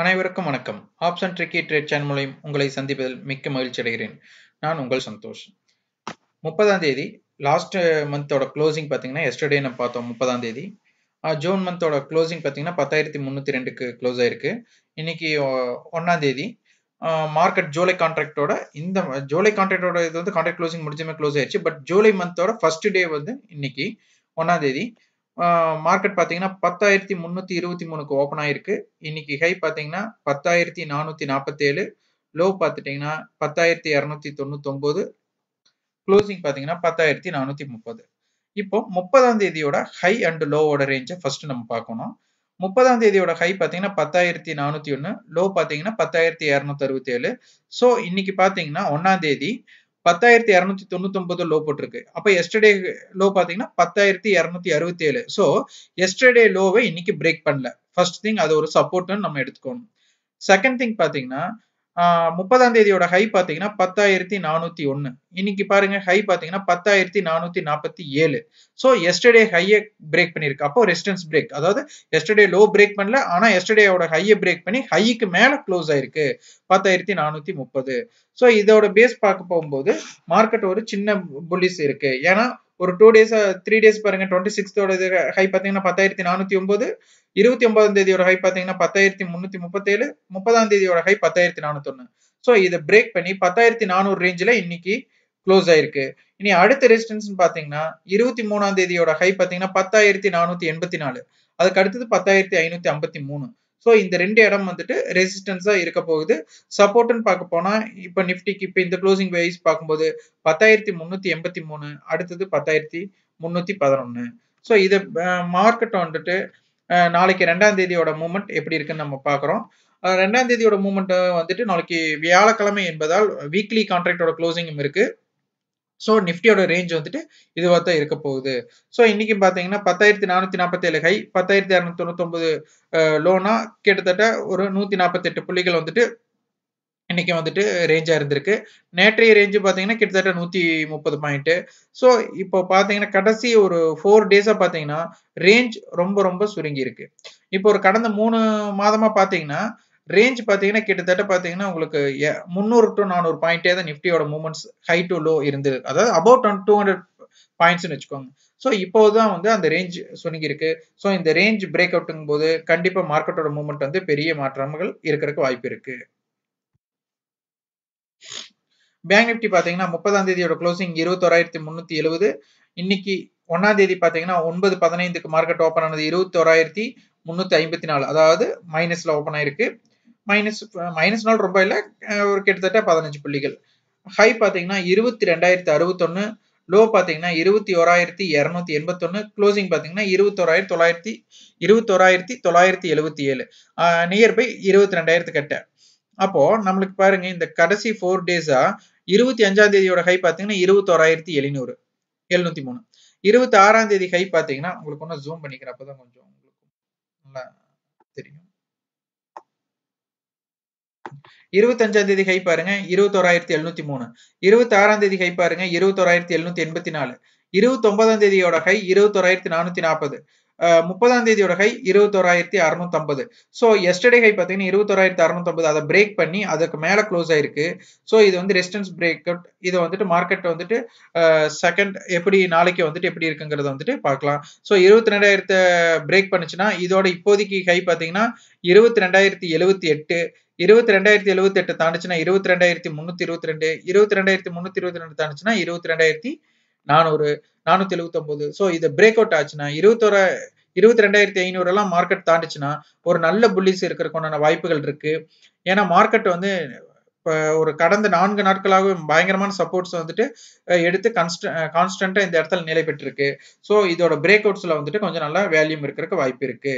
அனைவருக்கும் வணக்கம் option tricky trade channel மூலம் உங்களை சந்திப்பதில் மிக்க மகிழ்ச்சி அடைகிறேன் நான் உங்கள் சந்தோஷ் முப்பதாம் தேதி லாஸ்ட் மந்தோட க்ளோசிங் பார்த்தீங்கன்னா எஸ்டர்டே நம்ம பார்த்தோம் முப்பதாம் தேதி ஜூன் மந்தோட க்ளோசிங் பார்த்தீங்கன்னா பத்தாயிரத்தி முந்நூற்றி ரெண்டுக்கு க்ளோஸ் ஆயிருக்கு இன்னைக்கு ஒன்றாம் தேதி மார்க்கெட் ஜூலை கான்ட்ராக்டோட இந்த ஜூலை கான்ட்ராக்டோட இது வந்து கான்ட்ராக்ட் க்ளோசிங் முடிஞ்சுமே க்ளோஸ் ஆயிடுச்சு பட் ஜூலை மந்தோட ஃபர்ஸ்ட் டே வந்து இன்னைக்கு ஒன்றாம் தேதி மார்க்கெட் பார்த்தீங்கன்னா பத்தாயிரத்தி முந்நூற்றி இருபத்தி மூணுக்கு ஓப்பன் ஆயிருக்கு இன்னைக்கு ஹை பார்த்தீங்கன்னா பத்தாயிரத்தி நானூற்றி நாற்பத்தேழு லோ பார்த்துட்டிங்கன்னா பத்தாயிரத்தி இரநூத்தி தொண்ணூத்தொம்பது க்ளோசிங் பார்த்தீங்கன்னா பத்தாயிரத்தி நானூற்றி முப்பது இப்போ முப்பதாம் தேதியோட ஹை அண்ட் லோவோட ரேஞ்சை ஃபர்ஸ்ட் நம்ம பார்க்கணும் முப்பதாம் தேதியோட ஹை பார்த்தீங்கன்னா பத்தாயிரத்தி நானூற்றி ஒன்று லோ பார்த்தீங்கன்னா பத்தாயிரத்தி இரநூத்தி அறுபத்தி ஏழு ஸோ இன்னைக்கு பார்த்தீங்கன்னா ஒன்னாம் தேதி பத்தாயிரத்தி இரநூத்தி தொண்ணூத்தொன்பது லோ போட்டிருக்கு அப்போ எஸ்டர்டே லோ பாத்தீங்கன்னா பத்தாயிரத்தி இரநூத்தி அறுபத்தி ஏழு சோ எஸ்டர்டே லோவை இன்னைக்கு பிரேக் பண்ணல ஃபர்ஸ்ட் திங் அது ஒரு சப்போர்ட்னு நம்ம எடுத்துக்கணும் செகண்ட் திங் பாத்தீங்கன்னா முப்பதாம் தேதியோட ஹை பார்த்தீங்கன்னா பத்தாயிரத்தி நானூத்தி ஒன்னு இன்னைக்கு பாருங்க ஹை பார்த்தீங்கன்னா பத்தாயிரத்தி நானூத்தி நாற்பத்தி ஏழு ஸோ எஸ்டர்டே ஹையை பிரேக் பண்ணிருக்கு அப்போ ரெசிடன்ஸ் பிரேக் அதாவது எஸ்டர்டே லோ பிரேக் பண்ணல ஆனால் எஸ்டர்டேயோட ஹையை பிரேக் பண்ணி ஹைக்கு மேலே க்ளோஸ் ஆயிருக்கு பத்தாயிரத்தி நானூத்தி முப்பது ஸோ இதோட பேஸ் பார்க்க போகும்போது மார்க்கெட் ஒரு சின்ன புள்ளிஸ் இருக்கு ஏன்னா ஒரு டூ டேஸ் த்ரீ டேஸ் பாருங்க டுவெண்ட்டி சிக்ஸ்தோட ஹை பார்த்தீங்கன்னா பத்தாயிரத்தி நானூற்றி ஒன்பது இருபத்தி ஒன்பதாம் தேதியோட ஹை பார்த்தீங்கன்னா பத்தாயிரத்தி முந்நூற்றி முப்பத்தேழு முப்பதாம் தேதியோட ஹை பத்தாயிரத்தி நானூத்தொன்னு ஸோ இதை பிரேக் பண்ணி பத்தாயிரத்தி நானூறு ரேஞ்சில் இன்னைக்கு க்ளோஸ் ஆயிருக்கு இனி அடுத்த ரெசிஸ்டன்ஸ் பார்த்தீங்கன்னா இருபத்தி மூணாம் தேதியோட ஹை பார்த்தீங்கன்னா பத்தாயிரத்தி நானூற்றி எண்பத்தி நாலு அதுக்கு அடுத்தது பத்தாயிரத்தி ஐநூற்றி ஐம்பத்தி மூணு ஸோ இந்த ரெண்டு இடம் வந்துட்டு ரெசிஸ்டன்ஸாக இருக்க போகுது சப்போர்ட்னு பார்க்க போனால் இப்போ நிஃப்டிக்கு இப்போ இந்த க்ளோசிங் வைஸ் பார்க்கும்போது பத்தாயிரத்தி முந்நூற்றி எண்பத்தி மூணு அடுத்தது பத்தாயிரத்தி முந்நூற்றி பதினொன்று ஸோ இதை மார்க்கெட் வந்துட்டு நாளைக்கு ரெண்டாம் தேதியோட மூமெண்ட் எப்படி இருக்குன்னு நம்ம பார்க்குறோம் ரெண்டாம் தேதியோட மூமெண்ட் வந்துட்டு நாளைக்கு வியாழக்கிழமை என்பதால் வீக்லி கான்ட்ராக்டோட க்ளோசிங்கும் இருக்குது ஸோ நிஃப்டியோட ரேஞ்ச் வந்துட்டு இதுவாக தான் இருக்க போகுது ஸோ இன்னைக்கு பார்த்தீங்கன்னா பத்தாயிரத்தி நானூற்றி நாற்பத்தேழு ஹை பத்தாயிரத்தி அறநூத்தி தொண்ணூத்தொம்பது லோனா கிட்டத்தட்ட ஒரு நூற்றி நாற்பத்தெட்டு புள்ளிகள் வந்துட்டு இன்னைக்கு வந்துட்டு ரேஞ்சாக இருந்திருக்கு நேற்றைய ரேஞ்சு பார்த்தீங்கன்னா கிட்டத்தட்ட நூற்றி முப்பது பாயிண்ட்டு ஸோ இப்போ பார்த்தீங்கன்னா கடைசி ஒரு ஃபோர் டேஸாக பார்த்தீங்கன்னா ரேஞ்ச் ரொம்ப ரொம்ப சுருங்கி இருக்கு இப்போ ஒரு கடந்த மூணு மாதமாக பார்த்தீங்கன்னா ரேஞ்ச் பார்த்தீங்கன்னா கிட்டத்தட்ட பார்த்தீங்கன்னா உங்களுக்கு முந்நூறு டு நானூறு பாயிண்டே தான் நிஃப்டியோட மூமெண்ட்ஸ் ஹை டு லோ இருந்து அதாவது அபவுட் டூ ஹண்ட்ரட் பாயிண்ட்ஸ்னு வச்சுக்கோங்க ஸோ இப்போதான் வந்து அந்த ரேஞ்ச் சுருங்கியிருக்கு ஸோ இந்த ரேஞ்ச் பிரேக் அவுட்டுங்கும் போது கண்டிப்பாக மார்க்கெட்டோட மூமெண்ட் வந்து பெரிய மாற்றங்கள் இருக்கிறதுக்கு வாய்ப்பு இருக்கு பேங்க் நிஃப்டி பார்த்தீங்கன்னா முப்பதாம் தேதியோட க்ளோசிங் இருபத்தோராயிரத்தி முந்நூற்றி எழுபது இன்னைக்கு ஒன்னாம் தேதி பார்த்தீங்கன்னா ஒன்பது பதினைந்துக்கு மார்க்கெட் ஓப்பன் ஆனது இருபத்தோராயிரத்தி முந்நூற்றி ஐம்பத்தி நாலு அதாவது மைனஸில் ஓப்பன் ஆயிருக்கு மைனஸ் மைனஸ்னால் ரொம்ப இல்லை ஒரு கிட்டத்தட்ட பதினஞ்சு புள்ளிகள் ஹை பார்த்தீங்கன்னா இருபத்தி ரெண்டாயிரத்தி அறுபத்தொன்னு லோ பார்த்தீங்கன்னா இருபத்தி ஓராயிரத்தி இரநூத்தி எண்பத்தொன்னு க்ளோசிங் பார்த்தீங்கன்னா இருபத்தோராயிரத்தி தொள்ளாயிரத்தி இருபத்தோராயிரத்தி தொள்ளாயிரத்தி எழுபத்தி ஏழு நியர் பை இருபத்தி ரெண்டாயிரத்து கட்ட அப்போது நம்மளுக்கு பாருங்க இந்த கடைசி ஃபோர் டேஸாக இருபத்தி அஞ்சாம் தேதியோட ஹை பார்த்தீங்கன்னா இருபத்தோராயிரத்தி எழுநூறு எழுநூத்தி மூணு இருபத்தி ஆறாம் தேதி ஹை பார்த்தீங்கன்னா உங்களுக்கு ஒன்று ஜூம் பண்ணிக்கிறேன் அப்போ தான் கொஞ்சம் உங்களுக்கு நல்லா தெரியும் இருபத்தஞ்சாம் தேதி ஹை பாருங்க இருபத்தோராயிரத்தி எழுநூத்தி மூணு ஆறாம் தேதி ஹை பாருங்க இருபத்தோராயிரத்தி எழுநூத்தி எண்பத்தி நாலு ஒன்பதாம் தேதியோட ஹை இருபத்தோராயிரத்தி நானூத்தி நாற்பது முப்பதாம் தேதியோட ஹை இருபத்தோராயிரத்தி அறுநூத்தம்பது ஸோ எஸ்டர்டே ஹை பார்த்தீங்கன்னா இருபத்தோராயிரத்தி அறுநூத்தம்பது அதை பிரேக் பண்ணி அதுக்கு மேலே க்ளோஸ் ஆயிருக்கு ஸோ இது வந்து ரெசிஸ்டன்ஸ் பிரேக் அவுட் இதை வந்துட்டு மார்க்கெட் வந்துட்டு செகண்ட் எப்படி நாளைக்கு வந்துட்டு எப்படி இருக்குங்கிறத வந்துட்டு பார்க்கலாம் ஸோ இருபத்தி ரெண்டாயிரத்தை பிரேக் பண்ணுச்சுன்னா இதோட இப்போதைக்கு ஹை பார்த்தீங்கன்னா இருபத்தி ரெண்டாயிரத்தி எழுபத்தி எட்டு இருபத்தி ரெண்டாயிரத்தி எழுபத்தி எட்டு தாண்டுச்சுன்னா இருபத்தி ரெண்டாயிரத்தி முன்னூத்தி இருபத்தி ரெண்டு இருபத்தி ரெண்டாயிரத்தி முன்னூத்தி இருபத்தி ரெண்டு தாண்டுச்சுன்னா இருபத்தி ரெண்டாயிரத்தி நானூறு நானூத்தி எழுபத்தி ஒன்பது ஸோ இது பிரேக் அவுட் ஆச்சுன்னா இருபத்தோர இருபத்தி ரெண்டாயிரத்தி ஐநூறு எல்லாம் மார்க்கெட் தாண்டுச்சுன்னா ஒரு நல்ல புள்ளிஸ் இருக்கிறதுக்கான வாய்ப்புகள் இருக்கு ஏன்னா மார்க்கெட் வந்து ஒரு கடந்த நான்கு நாட்களாக பயங்கரமான சப்போர்ட்ஸ் வந்துட்டு எடுத்து கன்ஸ்ட கான்ஸ்டன்டா இந்த இடத்துல நிலை பெற்றிருக்கு ஸோ இதோட பிரேக் அவுட்ஸ்ல வந்துட்டு கொஞ்சம் நல்லா வேல்யூம் இருக்கிறதுக்கு வாய்ப்பு இருக்கு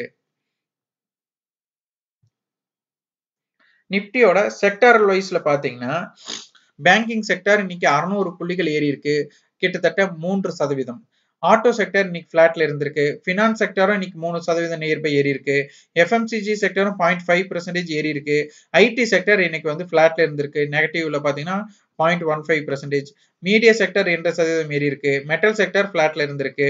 நிப்டியோட செக்டர் வைஸ்ல பாத்தீங்கன்னா பேங்கிங் செக்டர் இன்னைக்கு அறுநூறு புள்ளிகள் ஏறி இருக்கு கிட்டத்தட்ட மூன்று சதவீதம் ஆட்டோ செக்டர் இன்னைக்கு பிளாட்ல இருந்திருக்கு ஃபினான்ஸ் செக்டரும் இன்னைக்கு மூணு சதவீதம் நியர்பை ஏறி இருக்கு எஃப்எம்சிஜி செக்டரும் பாயிண்ட் ஃபைவ் பர்சன்டேஜ் ஏறி இருக்கு ஐடி செக்டர் இன்னைக்கு வந்து பிளாட்ல இருந்திருக்கு நெகட்டிவ்ல பாத்தீங்கன்னா point one five percentage media sector ரெண்டு சதவீதம் ஏறி இருக்கு மெட்டல் செக்டர் பிளாட்ல இருந்திருக்கு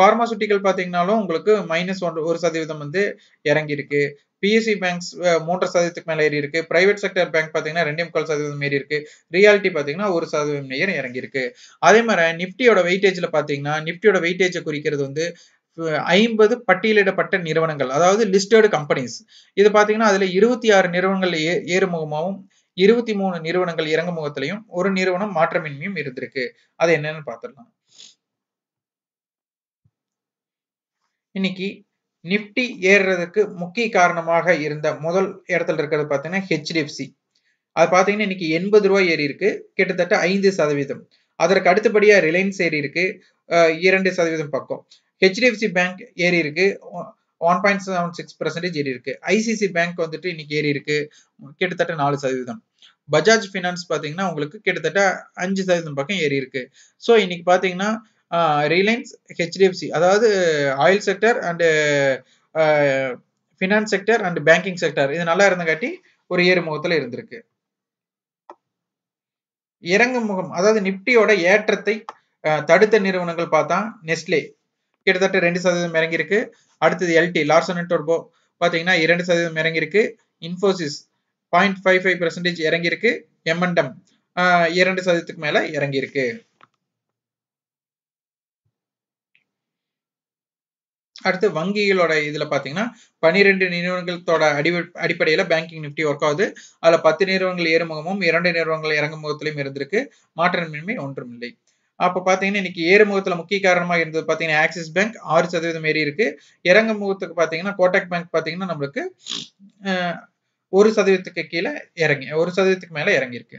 பார்மாசூட்டிக்கல் பார்த்தீங்கனாலும் உங்களுக்கு மைனஸ் ஒன் ஒரு சதவீதம் வந்து இறங்கி இருக்கு பிஎஸ்சி பேங்க்ஸ் மூன்று சதவீதத்துக்கு மேலே ஏறி இருக்கு பிரைவேட் செக்டர் பேங்க் பார்த்தீங்கன்னா ரெண்டே முக்கால் சதவீதம் ஏறி இருக்கு ரியாலிட்டி பார்த்தீங்கன்னா ஒரு சதவீதம் நேரம் இறங்கி இருக்கு அதே மாதிரி நிஃப்டியோட வெயிட்டேஜில் பார்த்தீங்கன்னா நிப்டியோட வெயிட்டேஜை குறிக்கிறது வந்து ஐம்பது பட்டியலிடப்பட்ட நிறுவனங்கள் அதாவது லிஸ்டர்டு கம்பெனிஸ் இது பார்த்தீங்கன்னா அதில் இருபத்தி ஆறு நிறுவனங்கள் ஏ ஏறுமுகமாகவும் இருபத்தி மூணு நிறுவனங்கள் இறங்குமுகத்திலையும் ஒரு நிறுவனம் மாற்றமின்மையும் இருந்திருக்கு அது என்னன்னு பார்த்துடலாம் இன்னைக்கு நிப்டி ஏறுறதுக்கு முக்கிய காரணமாக இருந்த முதல் இடத்துல இருக்கிறது பார்த்தீங்கன்னா ஹெச்டிஎஃப்சி அது பார்த்தீங்கன்னா இன்னைக்கு எண்பது ரூபாய் ஏறி இருக்கு கிட்டத்தட்ட ஐந்து சதவீதம் அதற்கு அடுத்தபடியாக ரிலையன்ஸ் ஏறி இருக்கு இரண்டு சதவீதம் பக்கம் ஹெச்டிஎஃப்சி பேங்க் ஏறி இருக்கு one point seven six percentage ஏறி இருக்கு ஐசிசி பேங்க் வந்துட்டு இன்னைக்கு ஏறி இருக்கு கிட்டத்தட்ட நாலு சதவீதம் பஜாஜ் ஃபினான்ஸ் பார்த்தீங்கன்னா உங்களுக்கு கிட்டத்தட்ட அஞ்சு சதவீதம் பக்கம் ஏறி இருக்கு ஸோ இன்னைக்கு பார்த்தீங்கன்னா ரிலையன்ஸ் ஹெச்டிஎஃப்சி அதாவது oil sector and finance sector and banking sector இது நல்லா இருந்தங்காட்டி ஒரு ஏறு முகத்தில் இருந்திருக்கு இறங்கும் முகம் அதாவது நிப்டியோட ஏற்றத்தை தடுத்த நிறுவனங்கள் பார்த்தா நெஸ்லே கிட்டத்தட்ட ரெண்டு சதவீதம் இறங்கியிருக்கு அடுத்தது எல்டி லார்சன் அண்ட் டோர்போ பார்த்தீங்கன்னா இரண்டு சதவீதம் இறங்கியிருக்கு Infosys point five five percentage இறங்கியிருக்கு எம்என்டம் இரண்டு சதவீதத்துக்கு மேலே இறங்கியிருக்கு அடுத்து வங்கிகளோட இதுல பாத்தீங்கன்னா பனிரெண்டு நிறுவனங்களோட அடி அடிப்படையில பேங்கிங் நிப்டி ஒர்க் ஆகுது அதுல பத்து நிறுவனங்கள் ஏறுமுகமும் இரண்டு நிறுவனங்கள் இறங்குமுகத்திலும் இருந்திருக்கு மாற்றமின்மை ஒன்றும் இல்லை அப்போ பார்த்தீங்கன்னா இன்னைக்கு ஏறுமுகத்தில் முக்கிய காரணமாக இருந்தது பார்த்தீங்கன்னா ஆக்சிஸ் பேங்க் ஆறு சதவீதம் ஏறி இருக்கு இறங்கும் முகத்துக்கு பார்த்தீங்கன்னா கோட்டக் பேங்க் பாத்தீங்கன்னா நம்மளுக்கு ஒரு சதவீதத்துக்கு கீழே இறங்கி ஒரு சதவீதத்துக்கு மேலே இறங்கியிருக்கு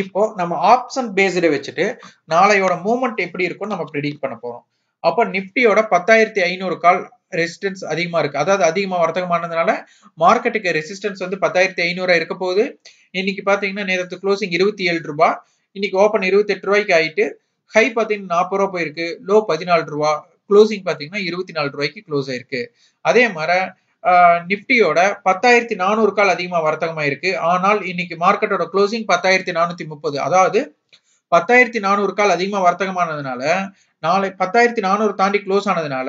இப்போ நம்ம ஆப்ஷன் பேஸ்டு வச்சுட்டு நாளையோட மூமெண்ட் எப்படி இருக்கும்னு நம்ம ப்ரிடிக் பண்ண போறோம் அப்போ நிப்டியோட பத்தாயிரத்தி ஐநூறு கால் ரெசிஸ்டன்ஸ் அதிகமா இருக்கு அதாவது அதிகமா வர்த்தகமானதுனால மார்க்கெட்டுக்கு ரெசிஸ்டன்ஸ் வந்து பத்தாயிரத்தி ஐநூறு இருக்க போகுது இன்னைக்கு பாத்தீங்கன்னா நேரத்து க்ளோசிங் இருபத்தி ஏழு ரூபாய் இன்னைக்கு ஓப்பன் இருபத்தெட்டு ரூபாய்க்கு ஆயிட்டு ஹை பார்த்தீங்கன்னா நாற்பது ரூபா போயிருக்கு லோ பதினாலு ரூபா க்ளோசிங் பார்த்தீங்கன்னா இருபத்தி நாலு ரூபாய்க்கு க்ளோஸ் ஆயிருக்கு அதே மாதிரி நிப்டியோட பத்தாயிரத்தி நானூறு கால் அதிகமாக வர்த்தகமாக இருக்கு ஆனால் இன்னைக்கு மார்க்கெட்டோட க்ளோசிங் பத்தாயிரத்தி நானூத்தி முப்பது அதாவது பத்தாயிரத்தி நானூறு கால் அதிகமாக வர்த்தகமானதுனால நாளை பத்தாயிரத்தி நானூறு தாண்டி க்ளோஸ் ஆனதுனால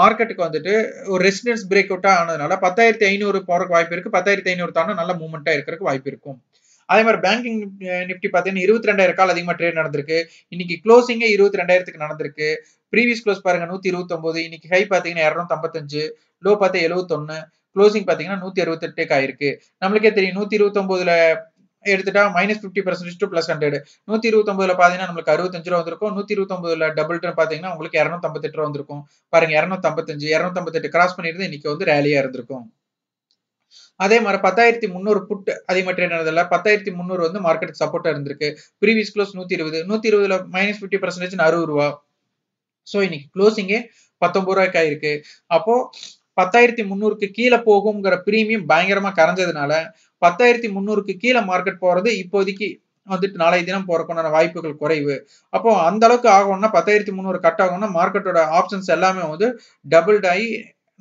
மார்க்கெட்டுக்கு வந்துட்டு ஒரு ரெசிடென்ஸ் பிரேக் அவுட்டாக ஆனதுனால பத்தாயிரத்தி ஐநூறு போறதுக்கு வாய்ப்பு இருக்கு பத்தாயிரத்தி ஐநூறு தாண்டி நல்ல மூமெண்ட்டாக இருக்கிறதுக்கு வாய்ப்பு இருக்கும் அதே மாதிரி பேங்கிங் நிப்டி பார்த்தீங்கன்னா இருபத்தி ரெண்டாயிரம் கால் அதிகமாக ட்ரேட் நடந்திருக்கு இன்னைக்கு க்ளோசிங்கே இருபத்தி ரெண்டாயிரத்துக்கு நடந்திருக்கு ப்ரீவியஸ் க்ளோஸ் பாருங்க நூற்றி இருபத்தொம்போது இன்னைக்கு ஹை பார்த்தீங்கன்னா இரநூத்தம்பத்தஞ்சு லோ பார்த்தா எழுபத்தொன்னு க்ளோசிங் பார்த்தீங்கன்னா நூத்தி அறுபத்தெட்டுக்கு ஆயிருக்கு நம்மளுக்கே தெரியும் நூத்தி இருபத்தொம்போதுல எடுத்துட்டா minus fifty percentage two plus hundred நூத்தி இருபத்தொன்பதுல பாத்தீங்கன்னா நம்மளுக்கு அறுபத்தஞ்சு ரூபா வந்திருக்கும் நூத்தி இருபத்தொன்பதுல டபுள் டர்ன் பாத்தீங்கன்னா உங்களுக்கு இரநூத்தம்பத்தெட்டு ரூபா வந்திருக்கும் பாருங்க இரநூத்தம்பத்தஞ்சு இரநூத்தம்பத்தெட்டு கிராஸ் பண்ணிட்டு இன்னைக்கு வந்து ரேலியா இருந்திருக்கும் அதே மாதிரி பத்தாயிரத்தி முந்நூறு புட் அதிகமற்ற இல்லை பத்தாயிரத்தி முந்நூறு வந்து மார்க்கெட் சப்போர்ட்டா இருந்திருக்கு ப்ரீவியஸ் க்ளோஸ் நூத்தி இருபது நூத்தி இருபதுல மைனஸ் ஃபிஃப்டி பர்சன்டேஜ் அறுபது ரூபா ஸோ இன்னைக்கு க்ளோசிங்கே பத்தொன்பது ரூபாய்க்கு ஆயிருக்கு அப்போ பத்தாயிரத்தி முந்நூறுக்கு கீழே போகுங்கிற பிரீமியம் பயங்கரமா கரைஞ்சதுனால பத்தாயிரத்தி முந்நூறுக்கு கீழே மார்க்கெட் போறது இப்போதைக்கு வந்துட்டு நாளைய தினம் போறக்கான வாய்ப்புகள் குறைவு அப்போ அந்த அளவுக்கு ஆகணும்னா பத்தாயிரத்தி முந்நூறு கட் ஆகணும்னா மார்க்கெட்டோட ஆப்ஷன்ஸ் எல்லாமே வந்து டபுள் ஆகி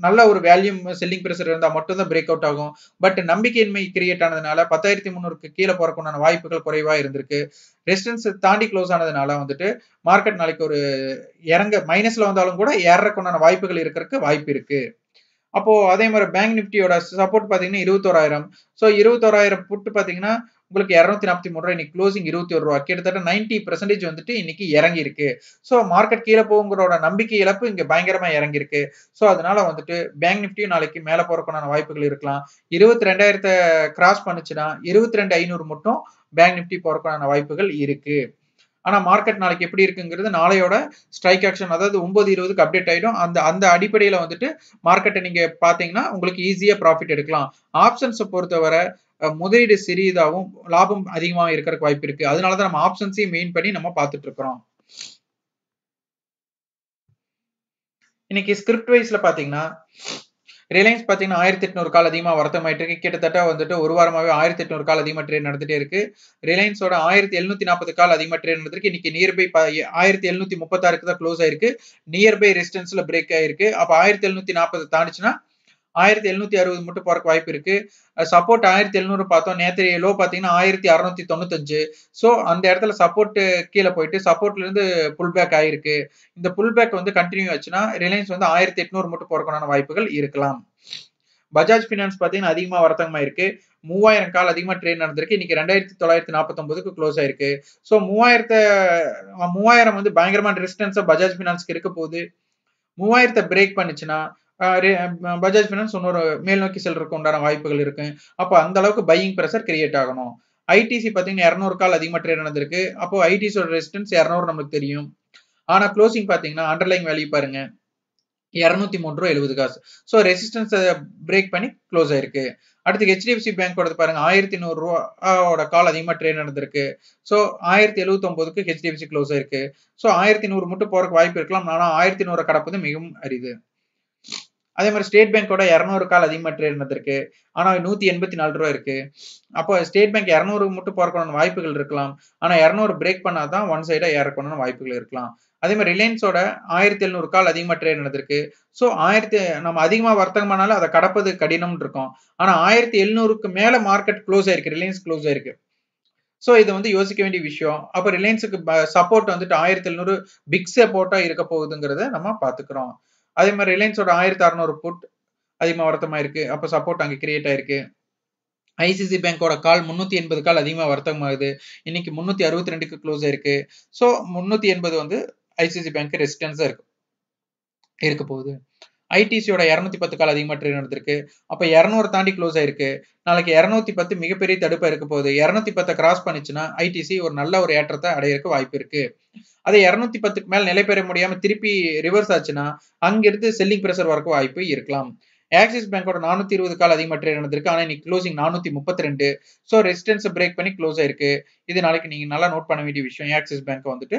நல்ல ஒரு வேல்யூம் செல்லிங் ப்ரெஷர் இருந்தால் மட்டும்தான் பிரேக் அவுட் ஆகும் பட் நம்பிக்கையின்மை கிரியேட் ஆனதுனால பத்தாயிரத்தி முந்நூறுக்கு கீழே போறக்குண்டான வாய்ப்புகள் குறைவாக இருந்திருக்கு ரெசிடன்ஸ் தாண்டி க்ளோஸ் ஆனதுனால வந்துட்டு மார்க்கெட் நாளைக்கு ஒரு இறங்க மைனஸ்ல வந்தாலும் கூட ஏறக்குண்டான வாய்ப்புகள் இருக்கிறதுக்கு வாய்ப்பு இருக்கு அப்போ அதே மாதிரி பேங்க் நிஃப்டியோட சப்போர்ட் பார்த்தீங்கன்னா இருபத்தோராயிரம் ஸோ இருபத்தோராயிரம் புட்டு பார்த்தீங்கன்னா உங்களுக்கு இரநூத்தி நாற்பத்தி மூணு ரூபா இன்னைக்கு க்ளோசிங் இருபத்தி ஒரு ரூபா கிட்டத்தட்ட நைன்டி பெர்சன்டேஜ் வந்துட்டு இன்னைக்கு இறங்கி இருக்கு ஸோ மார்க்கெட் கீழே போகுங்கிறோட நம்பிக்கை இழப்பு இங்க பயங்கரமா இறங்கியிருக்கு ஸோ அதனால வந்துட்டு பேங்க் நிப்டியும் நாளைக்கு மேலே போறதுக்கான வாய்ப்புகள் இருக்கலாம் இருபத்தி ரெண்டாயிரத்தை கிராஸ் பண்ணுச்சுன்னா இருபத்தி ரெண்டு ஐநூறு மட்டும் பேங்க் நிப்டி போறதுக்கான வாய்ப்புகள் இருக்கு ஆனால் மார்க்கெட் நாளைக்கு எப்படி இருக்குங்கிறது நாளையோட ஸ்ட்ரைக் ஆக்ஷன் அதாவது ஒன்பது இருபதுக்கு அப்டேட் ஆகிடும் அந்த அந்த அடிப்படையில் வந்துட்டு மார்க்கெட்டை நீங்கள் பார்த்தீங்கன்னா உங்களுக்கு ஈஸியாக ப்ராஃபிட் எடுக்கலாம் ஆப்ஷன்ஸை பொறுத்தவரை முதலீடு சிறியதாகவும் லாபம் அதிகமாக இருக்கிறதுக்கு வாய்ப்பு இருக்குது அதனால தான் நம்ம ஆப்ஷன்ஸையும் மெயின் பண்ணி நம்ம பார்த்துட்டு இருக்கிறோம் இன்னைக்கு ஸ்கிரிப்ட் வைஸில் பார்த்தீங்கன்னா ரிலையன்ஸ் பார்த்தீங்கன்னா ஆயிரத்தி எட்நூறு கால் அதிகமாக வருத்தமாயிட்டு இருக்கு கிட்டத்தட்ட வந்துட்டு ஒரு வாரமாகவே ஆயிரத்தி எட்நூறு கால் அதிகமாக ட்ரெயின் நடந்துட்டே இருக்கு ரிலையன்ஸோட ஆயிரத்தி எழுநூத்தி நாற்பது கால் அதிகமாக ட்ரெயின் நடந்திருக்கு இன்னைக்கு நியர்பை ஆயிரத்தி எழுநூத்தி முப்பத்தாறுக்கு தான் க்ளோஸ் ஆயிருக்கு நியர்பை ரெசிஸ்டன்ஸ்ல பிரேக் ஆயிருக்கு அப்போ ஆயிரத்தி எழுநூத்தி நாற்பது தாண்டிச்சுன்னா ஆயிரத்தி எழுநூத்தி அறுபது மட்டும் போறக்கு வாய்ப்பு இருக்கு சப்போர்ட் ஆயிரத்தி எழுநூறு பார்த்தோம் நேத்திரிய லோ பாத்தீங்கன்னா ஆயிரத்தி அறுநூத்தி தொண்ணூத்தஞ்சு சோ அந்த இடத்துல சப்போர்ட் கீழே போயிட்டு சப்போர்ட்ல இருந்து புல் பேக் ஆயிருக்கு இந்த புல் பேக் வந்து கண்டினியூ ஆச்சுன்னா ரிலையன்ஸ் வந்து ஆயிரத்தி எட்நூறு மட்டும் போறக்கான வாய்ப்புகள் இருக்கலாம் பஜாஜ் ஃபினான்ஸ் பாத்தீங்கன்னா அதிகமா வர்த்தகமா இருக்கு மூவாயிரம் கால் அதிகமா ட்ரேட் நடந்திருக்கு இன்னைக்கு ரெண்டாயிரத்தி தொள்ளாயிரத்தி நாற்பத்தொன்பதுக்கு க்ளோஸ் ஆயிருக்கு சோ மூவாயிரத்த மூவாயிரம் வந்து பயங்கரமான ரெசிஸ்டன்ஸ் பஜாஜ் பினான்ஸ்க்கு இருக்க போகுது மூவாயிரத்தை பிரேக் பண்ணுச்சுன்னா பஜாஜ் ஃபினான்ஸ் இன்னொரு மேல் நோக்கி செல்றதுக்கு உண்டான வாய்ப்புகள் இருக்கு அப்போ அந்த அளவுக்கு பையிங் ப்ரெஷர் கிரியேட் ஆகணும் ஐடிசி பார்த்தீங்கன்னா இரநூறு கால் அதிகமாக ட்ரேட் நடந்திருக்கு அப்போ ஐடிசியோட ரெசிஸ்டன்ஸ் இரநூறு நம்மளுக்கு தெரியும் ஆனால் க்ளோசிங் பார்த்தீங்கன்னா அண்டர்லைங் வேல்யூ பாருங்க இரநூத்தி மூணு ரூபா எழுபது காசு ஸோ ரெசிஸ்டன்ஸை பிரேக் பண்ணி க்ளோஸ் ஆயிருக்கு அடுத்து ஹெச்டிஎஃப்சி பேங்கோட பாருங்க ஆயிரத்தி நூறுரூவாவோட கால் அதிகமாக ட்ரேட் நடந்திருக்கு ஸோ ஆயிரத்தி எழுபத்தொம்போதுக்கு ஹெச்டிஎஃப்சி க்ளோஸ் ஆயிருக்கு ஸோ ஆயிரத்தி நூறு மட்டும் போகிறக்கு வாய்ப்பு இருக்கலாம் ஆனால் ஆயிரத்தி நூறு கடப்பது மிகவும் அரிது அதே மாதிரி ஸ்டேட் பேங்கோட இரநூறு கால் அதிகமாக ட்ரேட் நடந்திருக்கு ஆனால் நூற்றி எண்பத்தி நாலு ரூபா இருக்கு அப்போ ஸ்டேட் பேங்க் இரநூறு மட்டும் போறக்கணும்னு வாய்ப்புகள் இருக்கலாம் ஆனால் இரநூறு பிரேக் பண்ணால் தான் ஒன் சைடாக இறக்கணும்னு வாய்ப்புகள் இருக்கலாம் அதே மாதிரி ரிலையன்ஸோட ஆயிரத்தி எழுநூறு கால் அதிகமாக ட்ரேட் நடந்திருக்கு ஸோ ஆயிரத்தி நம்ம அதிகமாக வர்த்தகமானாலும் அதை கடப்பது கடினம்னு இருக்கும் ஆனால் ஆயிரத்தி எழுநூறுக்கு மேலே மார்க்கெட் க்ளோஸ் ஆயிருக்கு ரிலையன்ஸ் க்ளோஸ் ஆயிருக்கு ஸோ இது வந்து யோசிக்க வேண்டிய விஷயம் அப்போ ரிலையன்ஸுக்கு சப்போர்ட் வந்துட்டு ஆயிரத்தி எழுநூறு பிக் சப்போர்ட்டாக இருக்க போகுதுங்கிறத நம்ம பார்த்துக்கிறோம் அதே மாதிரி ரிலையன்ஸோட ஆயிரத்தி அறநூறு புட் அதிகமாக வருத்தமாக இருக்குது அப்போ சப்போர்ட் அங்கே கிரியேட் ஆயிருக்கு ஐசிசி பேங்கோட கால் முன்னூத்தி எண்பது கால் அதிகமாக வருத்தமாகுது இன்னைக்கு முன்னூத்தி அறுபத்தி ரெண்டுக்கு க்ளோஸ் ஆயிருக்கு ஸோ முன்னூத்தி எண்பது வந்து ஐசிசி பேங்க்கு ரெசிஸ்டன்ஸாக இருக்கும் இருக்க போகுது ஐடிசியோட இரநூத்தி பத்து கால் அதிகமாக ட்ரேட் நடந்திருக்கு அப்போ இரநூறு தாண்டி க்ளோஸ் ஆயிருக்கு நாளைக்கு இரநூத்தி பத்து மிகப்பெரிய தடுப்பாக இருக்க போகுது இரநூத்தி பத்தை கிராஸ் பண்ணிச்சுன்னா ஐடிசி ஒரு நல்ல ஒரு ஏற்றத்தை அடையிறக்கு வாய்ப்பு இருக்கு அதே இரநூத்தி பத்துக்கு மேல் நிலை பெற முடியாமல் திருப்பி ரிவர்ஸ் ஆச்சுன்னா அங்கிருந்து செல்லிங் ப்ரெஷர் வரக்கு வாய்ப்பு இருக்கலாம் ஆக்சிஸ் பேங்கோட நானூத்தி இருபது கால் அதிகமாக ட்ரேட் நடந்திருக்கு ஆனால் இன்னைக்கு க்ளோசிங் நானூத்தி முப்பத்தி ரெண்டு ஸோ ரெசிஸ்டன்ஸை பிரேக் பண்ணி க்ளோஸ் ஆயிருக்கு இது நாளைக்கு நீங்க நல்லா நோட் பண்ண வேண்டிய விஷயம் ஆக்சிஸ் பேங்க் வந்துட்டு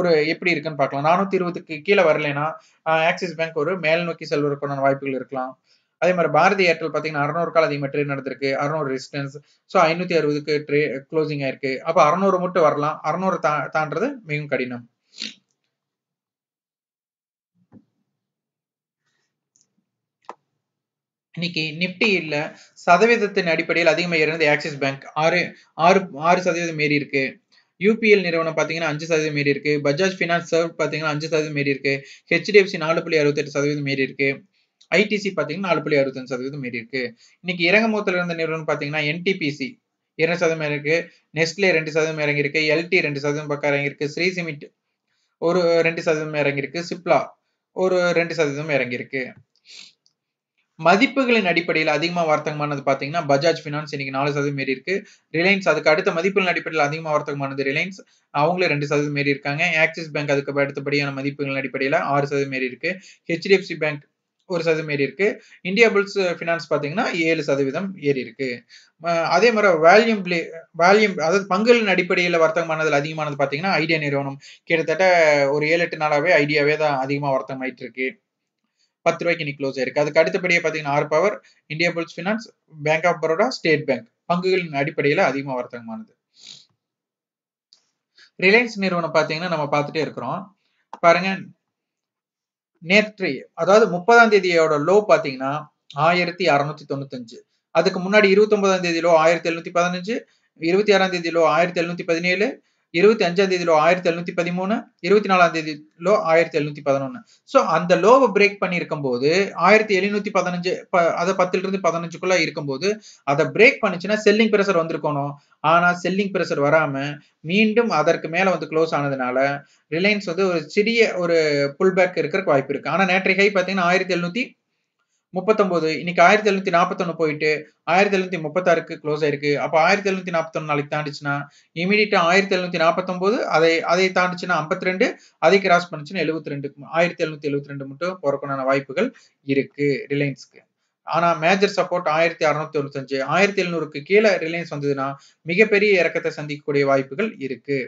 ஒரு எப்படி இருக்குன்னு பார்க்கலாம் நானூத்தி இருபதுக்கு கீழே வரலைன்னா ஆக்சிஸ் பேங்க் ஒரு மேல் நோக்கி செல்வதற்கான வாய்ப்புகள் இருக்கலாம் அதே மாதிரி பாரதி ஏர்டெல் பார்த்தீங்கன்னா அறநூறு கால் அதிகமாக ட்ரேட் நடந்திருக்கு அறுநூறு ரெசிஸ்டன்ஸ் ஸோ ஐநூற்றி அறுபதுக்கு ட்ரே க்ளோசிங் ஆயிருக்கு அப்போ அறநூறு மட்டும் வரலாம் அறநூறு தா தாண்டது மிகவும் கடினம் இன்னைக்கு நிப்டி இல்ல சதவீதத்தின் அடிப்படையில் அதிகமாக இருந்தது ஆக்சிஸ் பேங்க் ஆறு ஆறு ஆறு சதவீதம் ஏறி இருக்கு யூபிஎல் நிறுவனம் பார்த்தீங்கன்னா அஞ்சு சதவீதம் மீறி இருக்கு பஜாஜ் ஃபினான்ஸ் சர்வ் பார்த்தீங்கன்னா அஞ்சு சதவீதம் மீறி இருக்கு ஹெச்டிஎஃப்சி நாலு புள்ளி அறுபத்தெட்டு சதவீதம் மீறி இருக்கு ஐடிசி பார்த்தீங்கன்னா நாலு புள்ளி அறுபத்தஞ்சு சதவீதம் மீறி இருக்கு இன்னைக்கு இறங்கமூத்தில் இருந்த நிறுவனம் பார்த்தீங்கன்னா என்டிபிசி இரண்டு சதவீதம் இருக்கு நெஸ்ட்லே ரெண்டு சதவீதம் இறங்கியிருக்கு எல்டி ரெண்டு சதவீதம் பக்கம் இறங்கியிருக்கு ஸ்ரீ சிமெண்ட் ஒரு ரெண்டு சதவீதம் இறங்கியிருக்கு சிப்லா ஒரு ரெண்டு சதவீதம் இறங்கியிருக்கு மதிப்புகளின் அடிப்படையில் அதிகமாக வர்த்தகமானது பார்த்தீங்கன்னா பஜாஜ் ஃபினான்ஸ் இன்னைக்கு நாலு சதவீதம் மாரி இருக்கு ரிலையன்ஸ் அதுக்கு அடுத்த மதிப்புகளின் அடிப்படையில் அதிகமாக வர்த்தகமானது ரிலையன்ஸ் அவங்களே ரெண்டு சதவீதம் மாரி இருக்காங்க ஆக்சிஸ் பேங்க் அதுக்கு அடுத்தபடியான மதிப்புகளின் அடிப்படையில் ஆறு சதவீதம் மாரி இருக்கு ஹெச்டிஎஃப்சி பேங்க் ஒரு சதவீதம் ஏறி இருக்கு இந்தியா புல்ஸ் ஃபினான்ஸ் பார்த்தீங்கன்னா ஏழு சதவீதம் ஏறி இருக்கு அதே மாதிரி வேல்யூம் பிளே வேல்யூம் அதாவது பங்குகளின் அடிப்படையில் வர்த்தகமானதில் அதிகமானது பார்த்தீங்கன்னா ஐடியா நிறுவனம் கிட்டத்தட்ட ஒரு ஏழு எட்டு நாளாவே ஐடியாவே தான் அதிகமாக வர்த்தகம் ஆயிட்டு இருக்கு பத்து ரூபாய்க்கு நீ க்ளோஸ் ஆயிருக்கு அதுக்கு அடுத்தபடியே பார்த்தீங்கன்னா R Power Indiabulls Finance Bank of Baroda State Bank பங்குகளின் அடிப்படையில் அதிகமாக வர்த்தகமானது ரிலையன்ஸ் நிறுவனம் பார்த்தீங்கன்னா நம்ம பார்த்துட்டே இருக்கிறோம் பாருங்க நேற்று அதாவது முப்பதாம் தேதியோட லோ பார்த்தீங்கன்னா ஆயிரத்தி அறுநூத்தி தொண்ணூத்தஞ்சு அதுக்கு முன்னாடி இருபத்தி ஒன்பதாம் தேதி லோ ஆயிரத்தி எழுநூத்தி பதினஞ்சு இருபத்தி ஆறாம் தேதி லோ ஆயிரத்தி எழுநூத்தி பதினேழு இருபத்தி அஞ்சாம் தேதியிலோ ஆயிரத்தி எழுநூத்தி பதிமூணு இருபத்தி நாலாம் தேதியிலோ ஆயிரத்தி எழுநூத்தி பதினொன்னு ஸோ அந்த லோவை பிரேக் பண்ணியிருக்கும் போது ஆயிரத்தி எழுநூத்தி பதினஞ்சு அதை பத்துல இருந்து பதினஞ்சுக்குள்ள இருக்கும்போது அதை பிரேக் பண்ணிச்சுன்னா செல்லிங் ப்ரெஷர் வந்திருக்கணும் ஆனா செல்லிங் ப்ரெஷர் வராம மீண்டும் அதற்கு மேல வந்து க்ளோஸ் ஆனதுனால ரிலையன்ஸ் வந்து ஒரு சிறிய ஒரு புல்பேக் இருக்கிறதுக்கு வாய்ப்பு இருக்கு ஆனா நேற்றைய ஹை பாத்தீங்கன்னா ஆயிரத்தி எழுநூத்தி முப்பத்தொன்பது இன்னைக்கு ஆயிரத்தி எழுநூத்தி நாற்பத்தொன்னு போயிட்டு ஆயிரத்தி எழுநூத்தி முப்பத்தாறுக்கு க்ளோஸ் ஆயிருக்கு அப்போ ஆயிரத்தி எழுநூத்தி நாற்பத்தொன்னு நாளைக்கு தாண்டிச்சுன்னா இமீடியட்டா ஆயிரத்தி எழுநூத்தி நாற்பத்தொன்பது அதை அதை தாண்டிச்சுன்னா ஐம்பத்தி ரெண்டு அதை கிராஸ் பண்ணுச்சுன்னா எழுபத்தி ரெண்டு ஆயிரத்தி எழுநூத்தி எழுபத்தி ரெண்டு மட்டும் போறக்கான வாய்ப்புகள் இருக்கு ரிலையன்ஸ்க்கு ஆனா மேஜர் சப்போர்ட் ஆயிரத்தி அறுநூத்தி அஞ்சு ஆயிரத்தி எழுநூறுக்கு கீழே ரிலையன்ஸ் வந்ததுன்னா மிகப்பெரிய இறக்கத்தை சந்திக்கக்கூடிய வாய்ப்புகள் இருக்கு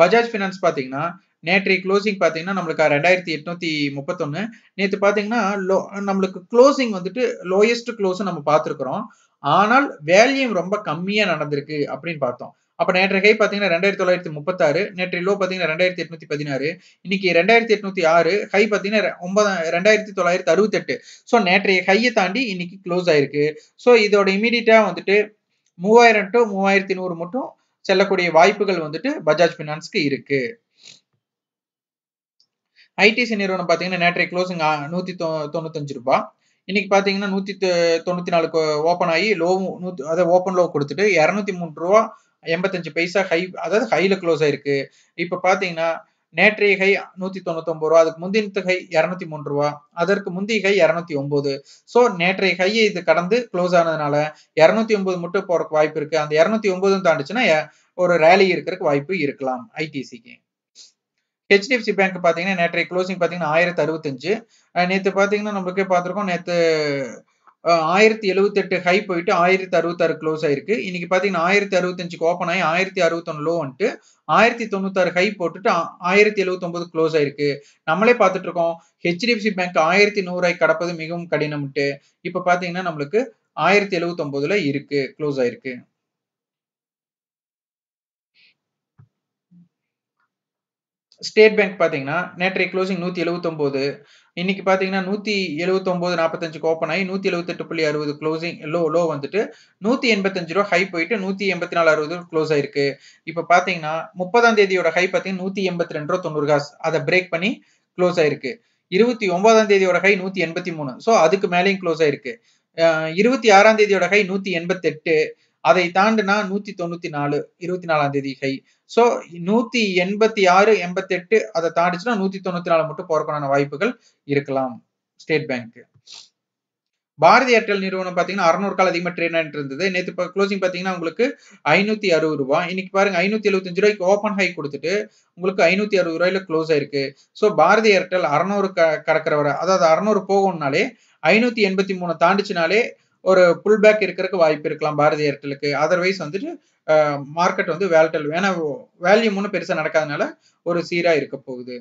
பஜாஜ் பினான்ஸ் பாத்தீங்கன்னா நேற்றைய க்ளோசிங் பார்த்தீங்கன்னா நம்மளுக்கு ரெண்டாயிரத்தி எட்நூத்தி முப்பத்தொன்னு நேற்று பார்த்தீங்கன்னா லோ நம்மளுக்கு க்ளோசிங் வந்துட்டு லோயஸ்ட் க்ளோஸும் நம்ம பார்த்துருக்குறோம் ஆனால் வேல்யூம் ரொம்ப கம்மியாக நடந்திருக்கு அப்படின்னு பார்த்தோம் அப்போ நேற்றைய ஹை பார்த்தீங்கன்னா ரெண்டாயிரத்தி தொள்ளாயிரத்தி முப்பத்தாறு நேற்றைய லோ பார்த்தீங்கன்னா ரெண்டாயிரத்தி எட்நூத்தி பதினாறு இன்னைக்கு ரெண்டாயிரத்தி எட்நூத்தி ஆறு ஹை பார்த்தீங்கன்னா ஒன்பதா ரெண்டாயிரத்தி தொள்ளாயிரத்தி அறுபத்தெட்டு ஸோ நேற்றைய ஹையை தாண்டி இன்னைக்கு க்ளோஸ் ஆயிருக்கு ஸோ இதோட இமீடியட்டாக வந்துட்டு மூவாயிரம் டு மூவாயிரத்தி நூறு மட்டும் செல்லக்கூடிய வாய்ப்புகள் வந்துட்டு பஜாஜ் ஃபினான்ஸ்க்கு இருக்கு ஐடிசி நிறுவனம் பார்த்தீங்கன்னா நேற்றைய க்ளோசிங் நூத்தி தொண்ணூத்தஞ்சு ரூபா இன்னைக்கு பார்த்தீங்கன்னா நூத்தி தொண்ணூத்தி நாலு ஓப்பன் ஆகி லோவும் நூத்தி அதை ஓப்பன் லோ கொடுத்துட்டு இரநூத்தி மூணு ரூபா எண்பத்தஞ்சு பைசா ஹை அதாவது ஹையில் க்ளோஸ் ஆயிருக்கு இப்போ பார்த்தீங்கன்னா நேற்றைய ஹை நூத்தி தொண்ணூத்தொம்பது ரூபா அதுக்கு முந்தின ஹை இரநூத்தி மூன்று ரூபா அதற்கு முந்தைய ஹை இரநூத்தி ஒன்பது ஸோ நேற்றைய ஹையை இது கடந்து க்ளோஸ் ஆனதுனால இரநூத்தி ஒன்பது மட்டும் போறதுக்கு வாய்ப்பு இருக்கு அந்த இரநூத்தி ஒன்பதும் தாண்டுச்சுன்னா ஒரு ரேலி இருக்கிறதுக்கு வாய்ப்பு இருக்கலாம் ஐடிசிக்கு ஹெச்டிஎஃப்சி பேங்க் பார்த்தீங்கன்னா நேற்றைய க்ளோசிங் பார்த்தீங்கன்னா ஆயிரத்தி அறுபத்தஞ்சு நேற்று பார்த்தீங்கன்னா நம்மளுக்கே பார்த்துருக்கோம் நேற்று ஆயிரத்தி எழுபத்தெட்டு ஹை போயிட்டு ஆயிரத்தி அறுபத்தாறு க்ளோஸ் ஆயிருக்கு இன்னைக்கு பார்த்தீங்கன்னா ஆயிரத்தி அறுபத்தஞ்சுக்கு ஓப்பன் ஆகி ஆயிரத்தி அறுபத்தொன்னு லோ வந்துட்டு ஆயிரத்தி தொண்ணூத்தாறு ஹை போட்டுட்டு ஆயிரத்தி எழுபத்தொன்பது க்ளோஸ் ஆயிருக்கு நம்மளே பார்த்துட்டு இருக்கோம் ஹெச்டிஎஃப்சி பேங்க் ஆயிரத்தி நூறாய் கடப்பது மிகவும் கடினம்ட்டு இப்போ பார்த்தீங்கன்னா நம்மளுக்கு ஆயிரத்தி எழுபத்தொன்பதுல இருக்கு க்ளோஸ் ஆயிருக்கு ஸ்டேட் பேங்க் பார்த்தீங்கன்னா நேற்றைய க்ளோசிங் நூற்றி எழுபத்தொம்போது இன்னைக்கு பார்த்தீங்கன்னா நூற்றி எழுபத்தொம்போது நாற்பத்தஞ்சுக்கு ஓப்பன் ஆகி நூற்றி எழுபத்தெட்டு புள்ளி அறுபது க்ளோசிங் லோ லோ வந்துட்டு நூற்றி எண்பத்தஞ்சு ரூபா ஹை போயிட்டு நூற்றி எண்பத்தி நாலு அறுபது க்ளோஸ் ஆயிருக்கு இப்போ பார்த்தீங்கன்னா முப்பதாம் தேதியோட ஹை பார்த்தீங்கன்னா நூற்றி எண்பத்தி ரெண்டு ரூபா தொண்ணூறு காசு அதை பிரேக் பண்ணி க்ளோஸ் ஆயிருக்கு இருபத்தி ஒன்பதாம் தேதியோட ஹை நூற்றி எண்பத்தி மூணு ஸோ அதுக்கு மேலேயும் க்ளோஸ் ஆயிருக்கு இருபத்தி ஆறாம் தேதியோட ஹை நூற்றி எண்பத்தெட்டு அதை தாண்டினா நூற்றி தொண்ணூற்றி நாலு இருபத்தி நாலாம் தேதி ஹை சோ நூத்தி எண்பத்தி ஆறு எண்பத்தி எட்டு அதை தாண்டிச்சுன்னா நூத்தி தொண்ணூத்தி நாலு மட்டும் போறதுக்கான வாய்ப்புகள் இருக்கலாம் ஸ்டேட் பேங்க் பாரதி ஏர்டெல் நிறுவனம் பாத்தீங்கன்னா அறுநூறு கால் அதிகமா ட்ரேட் இருந்தது நேற்று இப்போ க்ளோசிங் பாத்தீங்கன்னா உங்களுக்கு ஐநூத்தி அறுபது ரூபாய் இன்னைக்கு பாருங்க ஐநூத்தி எழுபத்தஞ்சு ரூபாய்க்கு ஓப்பன் ஹை கொடுத்துட்டு உங்களுக்கு ஐநூத்தி அறுபது ரூபாயில க்ளோஸ் ஆயிருக்கு சோ பாரதி ஏர்டெல் அறநூறு க கடக்கிற வர அதாவது அறநூறு போகணும்னாலே ஐநூத்தி எண்பத்தி மூணு தாண்டிச்சுனாலே ஒரு புல் பேக் இருக்கிறதுக்கு வாய்ப்பு இருக்கலாம் பாரதி ஏர்டெலுக்கு அதர்வைஸ் வந்துட்டு மார்க்கெட் வந்து வேல்டல் ஏன்னா வேல்யூ ஒன்றும் பெருசாக நடக்காதனால ஒரு சீராக இருக்க போகுது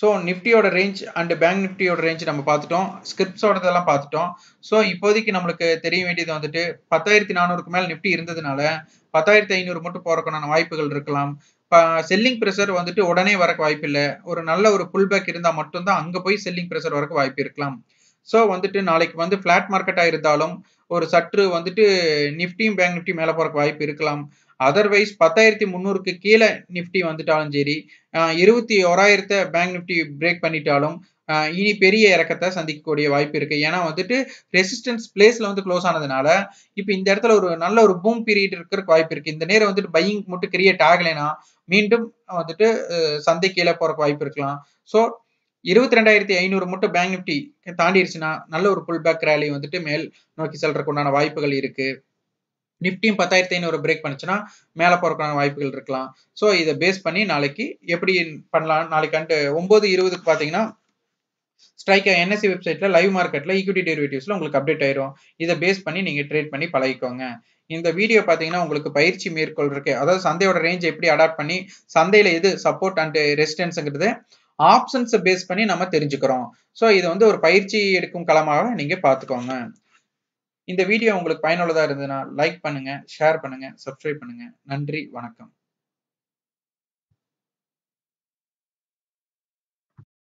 ஸோ நிஃப்டியோட ரேஞ்ச் அண்ட் பேங்க் நிஃப்டியோட ரேஞ்ச் நம்ம பார்த்துட்டோம் ஸ்கிரிப்ட்ஸோடதெல்லாம் பார்த்துட்டோம் ஸோ இப்போதைக்கு நம்மளுக்கு தெரிய வேண்டியது வந்துட்டு பத்தாயிரத்தி நானூறுக்கு மேலே நிஃப்டி இருந்ததுனால பத்தாயிரத்தி ஐநூறு மட்டும் போறக்கான வாய்ப்புகள் இருக்கலாம் செல்லிங் ப்ரெஷர் வந்துட்டு உடனே வரக்கு வாய்ப்பு இல்லை ஒரு நல்ல ஒரு புல் பேக் இருந்தால் மட்டும்தான் அங்கே போய் செல்லிங் ப்ரெஷர் வரக்கு வாய்ப்பு இருக்கலாம் ஸோ வந்துட்டு நாளைக்கு வந்து ஃப்ளாட் மார்க்கெட்டாக இருந்தாலும் ஒரு சற்று வந்துட்டு நிஃப்டியும் பேங்க் நிஃப்டி மேலே போறக்கு வாய்ப்பு இருக்கலாம் அதர்வைஸ் பத்தாயிரத்தி முந்நூறுக்கு கீழே நிஃப்டி வந்துட்டாலும் சரி இருபத்தி ஓராயிரத்தை பேங்க் நிஃப்டி பிரேக் பண்ணிட்டாலும் இனி பெரிய இறக்கத்தை சந்திக்கக்கூடிய வாய்ப்பு இருக்கு ஏன்னா வந்துட்டு ரெசிஸ்டன்ஸ் பிளேஸ்ல வந்து க்ளோஸ் ஆனதுனால இப்போ இந்த இடத்துல ஒரு நல்ல ஒரு பூம் பீரியட் இருக்கிறதுக்கு வாய்ப்பு இருக்கு இந்த நேரம் வந்துட்டு பையிங் மட்டும் கிரியேட் ஆகலைன்னா மீண்டும் வந்துட்டு சந்தை கீழே போறக்கு வாய்ப்பு இருக்கலாம் ஸோ இருபத்தி ரெண்டாயிரத்தி ஐநூறு மட்டும் பேங்க் நிப்டி தாண்டிடுச்சுன்னா நல்ல ஒரு புல் பேக் ரேலி வந்துட்டு மேல் நோக்கி உண்டான வாய்ப்புகள் இருக்கு நிப்டியும் பத்தாயிரத்தி ஐநூறு பிரேக் பண்ணுச்சுன்னா மேலே போறதுக்கான வாய்ப்புகள் இருக்கலாம் ஸோ இதை பேஸ் பண்ணி நாளைக்கு எப்படி பண்ணலாம் நாளைக்கு அண்டு ஒன்பது இருபதுக்கு பார்த்தீங்கன்னா ஸ்ட்ரைக் என்எஸ்சி வெப்சைட்ல லைவ் மார்க்கெட்ல ஈக்விட்டி டெரிவேட்டிவ்ஸ்ல உங்களுக்கு அப்டேட் ஆயிரும் இதை பேஸ் பண்ணி நீங்க ட்ரேட் பண்ணி பழகிக்கோங்க இந்த வீடியோ பார்த்தீங்கன்னா உங்களுக்கு பயிற்சி மேற்கொள் இருக்கு அதாவது சந்தையோட ரேஞ்ச் எப்படி அடாப்ட் பண்ணி சந்தையில எது சப்போர்ட் அண்ட் ரெசிஸ்டன்ஸுங்கிறது ஆப்ஷன்ஸை பேஸ் பண்ணி நம்ம தெரிஞ்சுக்கிறோம் ஸோ இது வந்து ஒரு பயிற்சி எடுக்கும் களமாக நீங்கள் பார்த்துக்கோங்க இந்த வீடியோ உங்களுக்கு பயனுள்ளதாக இருந்ததுன்னா லைக் பண்ணுங்கள் ஷேர் பண்ணுங்கள் சப்ஸ்கிரைப் பண்ணுங்கள் நன்றி வணக்கம்